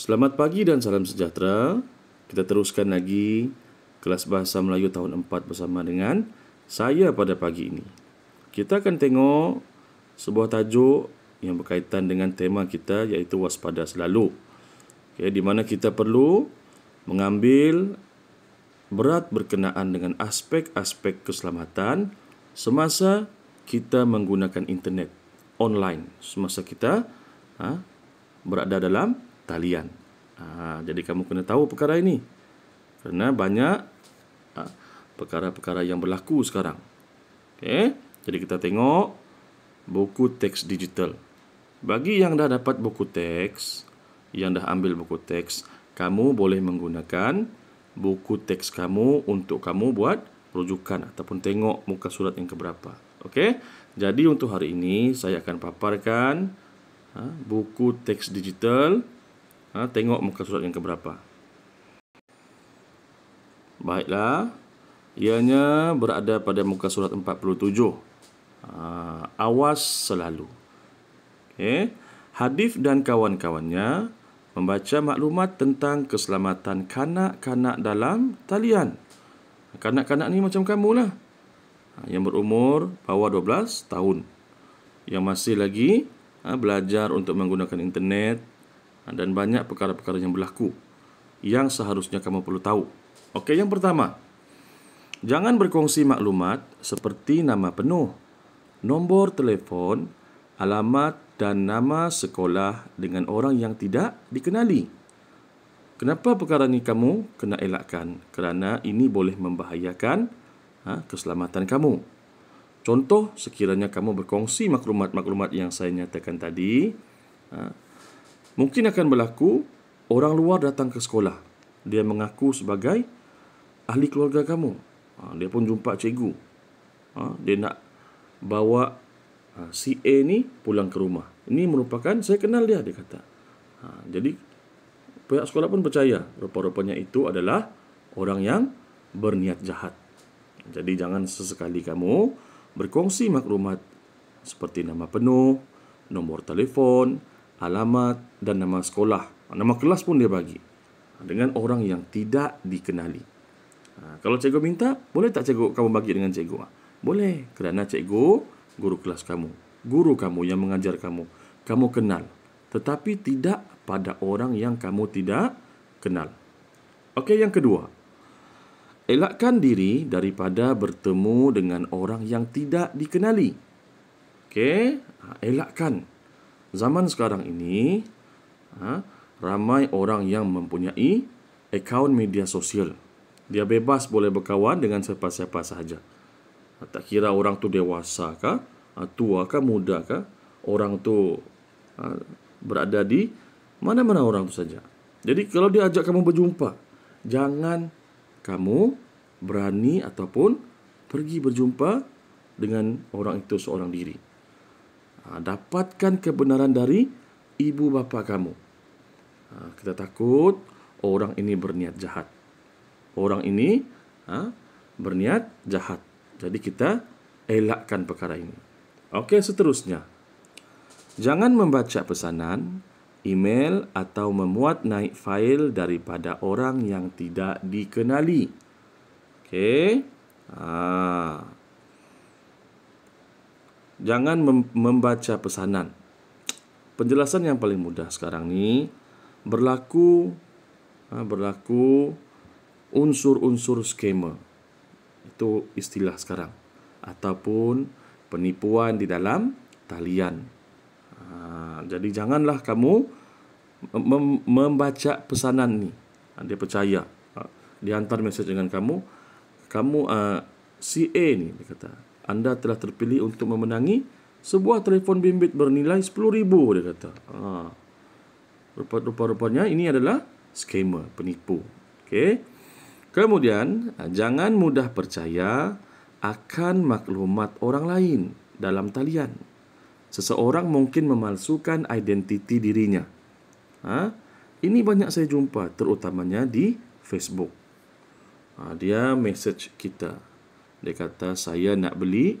Selamat pagi dan salam sejahtera. Kita teruskan lagi kelas bahasa Melayu tahun 4 bersama dengan saya pada pagi ini. Kita akan tengok sebuah tajuk yang berkaitan dengan tema kita iaitu waspada selalu. Okay, di mana kita perlu mengambil berat berkenaan dengan aspek-aspek keselamatan semasa kita menggunakan internet online semasa kita ha, berada dalam talian. Ha, jadi kamu kena tahu perkara ini. Kerana banyak ha, perkara-perkara yang berlaku sekarang. Okay? Jadi kita tengok buku teks digital. Bagi yang dah dapat buku teks, yang dah ambil buku teks, kamu boleh menggunakan buku teks kamu untuk kamu buat rujukan ataupun tengok muka surat yang keberapa. Okay, Jadi untuk hari ini saya akan paparkan ha, buku teks digital ha, tengok muka surat yang keberapa baiklah ianya berada pada muka surat 47 ha, awas selalu okay. hadif dan kawan-kawannya membaca maklumat tentang keselamatan kanak-kanak dalam talian kanak-kanak ni macam kamu lah ha, yang berumur bawah 12 tahun yang masih lagi ha, belajar untuk menggunakan internet dan banyak perkara-perkara yang berlaku yang seharusnya kamu perlu tahu. Okey, yang pertama, jangan berkongsi maklumat seperti nama penuh, nombor telefon, alamat dan nama sekolah dengan orang yang tidak dikenali. Kenapa perkara ini kamu kena elakkan? Kerana ini boleh membahayakan ha, keselamatan kamu. Contoh, sekiranya kamu berkongsi maklumat-maklumat yang saya nyatakan tadi, ha, Mungkin akan berlaku orang luar datang ke sekolah. Dia mengaku sebagai ahli keluarga kamu. Ha, dia pun jumpa cikgu. Ha, dia nak bawa ha, si A ni pulang ke rumah. Ini merupakan saya kenal dia, dia kata. Jadi pihak sekolah pun percaya. Rupa-rupanya itu adalah orang yang berniat jahat. Jadi jangan sesekali kamu berkongsi maklumat seperti nama penuh, nombor telefon, alamat dan nama sekolah. Nama kelas pun dia bagi. Dengan orang yang tidak dikenali. Ha, kalau cikgu minta, boleh tak cikgu kamu bagi dengan cikgu? Ha, boleh. Kerana cikgu, guru kelas kamu. Guru kamu yang mengajar kamu. Kamu kenal. Tetapi tidak pada orang yang kamu tidak kenal. Okey, yang kedua. Elakkan diri daripada bertemu dengan orang yang tidak dikenali. Okey, ha, elakkan zaman sekarang ini ha, ramai orang yang mempunyai akaun media sosial. Dia bebas boleh berkawan dengan siapa-siapa sahaja. Tak kira orang tu dewasa kah, ha, tua kah, muda kah, orang tu ha, berada di mana-mana orang tu saja. Jadi kalau dia ajak kamu berjumpa, jangan kamu berani ataupun pergi berjumpa dengan orang itu seorang diri ha, dapatkan kebenaran dari ibu bapa kamu. Ha, kita takut orang ini berniat jahat. Orang ini ha, berniat jahat. Jadi kita elakkan perkara ini. Okey, seterusnya. Jangan membaca pesanan, email atau memuat naik fail daripada orang yang tidak dikenali. Okey. Ah jangan membaca pesanan. Penjelasan yang paling mudah sekarang ni berlaku ha, berlaku unsur-unsur skema. Itu istilah sekarang ataupun penipuan di dalam talian. Ha, jadi janganlah kamu membaca pesanan ni. Ha, dia percaya dia hantar mesej dengan kamu, kamu uh, CA ni dia kata anda telah terpilih untuk memenangi sebuah telefon bimbit bernilai RM10,000 dia kata. Ha. Rupa-rupanya ini adalah skamer, penipu. Okay. Kemudian, jangan mudah percaya akan maklumat orang lain dalam talian. Seseorang mungkin memalsukan identiti dirinya. Ha? Ini banyak saya jumpa, terutamanya di Facebook. Ha, dia message kita dia kata saya nak beli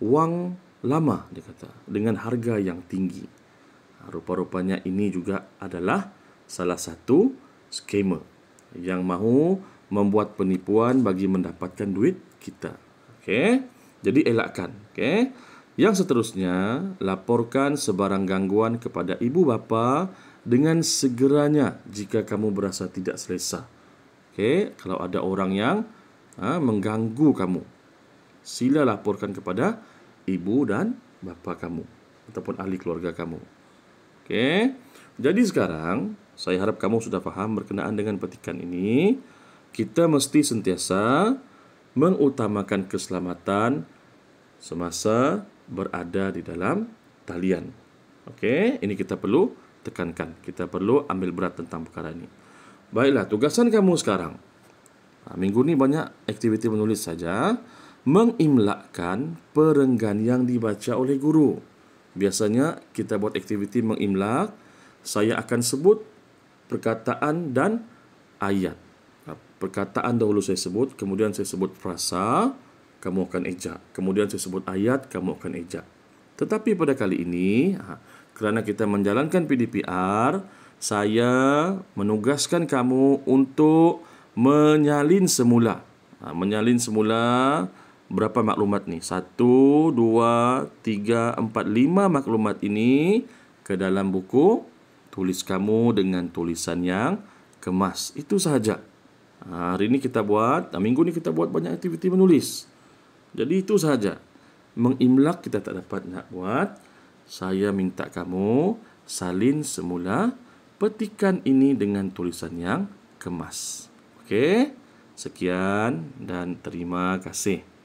wang lama dia kata dengan harga yang tinggi ha, rupa-rupanya ini juga adalah salah satu skamer yang mahu membuat penipuan bagi mendapatkan duit kita okey jadi elakkan okey yang seterusnya laporkan sebarang gangguan kepada ibu bapa dengan segeranya jika kamu berasa tidak selesa okey kalau ada orang yang ha, mengganggu kamu sila laporkan kepada ibu dan bapa kamu ataupun ahli keluarga kamu. Okey. Jadi sekarang saya harap kamu sudah faham berkenaan dengan petikan ini. Kita mesti sentiasa mengutamakan keselamatan semasa berada di dalam talian. Okey, ini kita perlu tekankan. Kita perlu ambil berat tentang perkara ini. Baiklah, tugasan kamu sekarang. Ha, minggu ini banyak aktiviti menulis saja mengimlakkan perenggan yang dibaca oleh guru. Biasanya kita buat aktiviti mengimlak, saya akan sebut perkataan dan ayat. Ha, perkataan dahulu saya sebut, kemudian saya sebut frasa, kamu akan ejak. Kemudian saya sebut ayat, kamu akan ejak. Tetapi pada kali ini, ha, kerana kita menjalankan PDPR, saya menugaskan kamu untuk Menyalin semula, ha, menyalin semula, berapa maklumat ni? Satu, dua, tiga, empat, lima maklumat ini ke dalam buku tulis kamu dengan tulisan yang kemas. Itu sahaja. Hari ini kita buat, minggu ini kita buat banyak aktiviti menulis. Jadi itu sahaja. Mengimlak kita tak dapat nak buat. Saya minta kamu salin semula petikan ini dengan tulisan yang kemas. Okey? Sekian dan terima kasih.